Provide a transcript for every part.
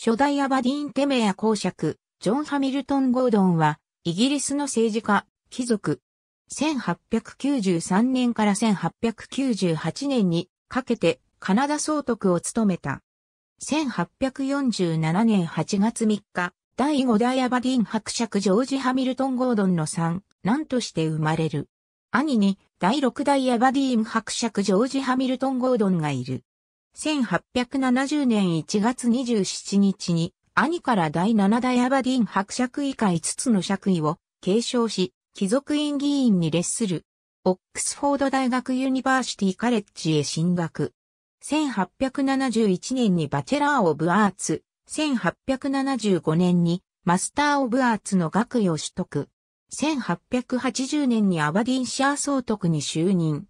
初代アバディーン・テメア公爵、ジョン・ハミルトン・ゴードンは、イギリスの政治家、貴族。1893年から1898年にかけてカナダ総督を務めた。1847年8月3日、第5代アバディーン伯爵ジョージ・ハミルトン・ゴードンの3、男として生まれる。兄に第6代アバディーン伯爵ジョージ・ハミルトン・ゴードンがいる。1870年1月27日に、兄から第7代アバディン伯爵以下5つの爵位を継承し、貴族院議員に列する、オックスフォード大学ユニバーシティカレッジへ進学。1871年にバチェラー・オブ・アーツ、1875年にマスター・オブ・アーツの学位を取得。1880年にアバディンシャー総督に就任。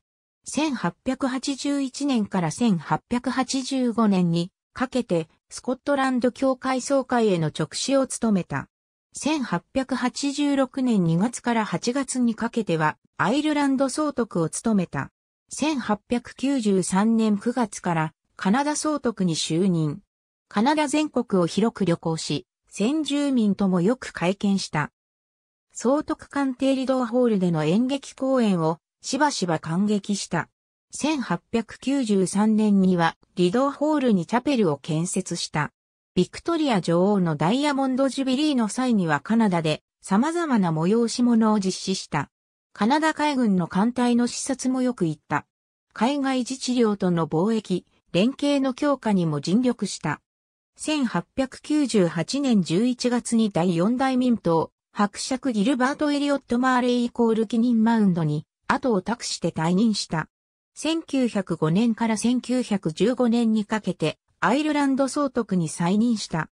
1881年から1885年にかけてスコットランド教会総会への直視を務めた。1886年2月から8月にかけてはアイルランド総督を務めた。1893年9月からカナダ総督に就任。カナダ全国を広く旅行し、先住民ともよく会見した。総督官邸理道ホールでの演劇公演をしばしば感激した。1893年にはリドーホールにチャペルを建設した。ビクトリア女王のダイヤモンドジュビリーの際にはカナダで様々な催し物を実施した。カナダ海軍の艦隊の視察もよく行った。海外自治領との貿易、連携の強化にも尽力した。1898年11月に第4代民党、伯爵ギルバート・エリオット・マーレイイコール記ン・マウンドに後を託して退任した。1905年から1915年にかけて、アイルランド総督に再任した。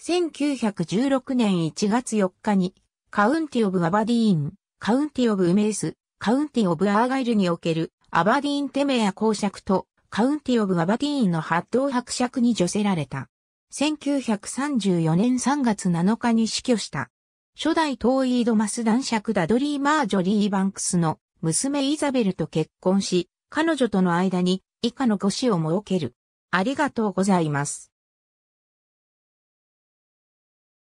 1916年1月4日に、カウンティオブ・アバディーン、カウンティオブ・ウメース、カウンティオブ・アーガイルにおける、アバディーン・テメア公爵と、カウンティオブ・アバディーンの発動伯爵に除せられた。1934年3月7日に死去した。初代トーイード・マス男爵ダドリー・マージョリー・バンクスの娘イザベルと結婚し、彼女との間に以下の5子を設ける。ありがとうございます。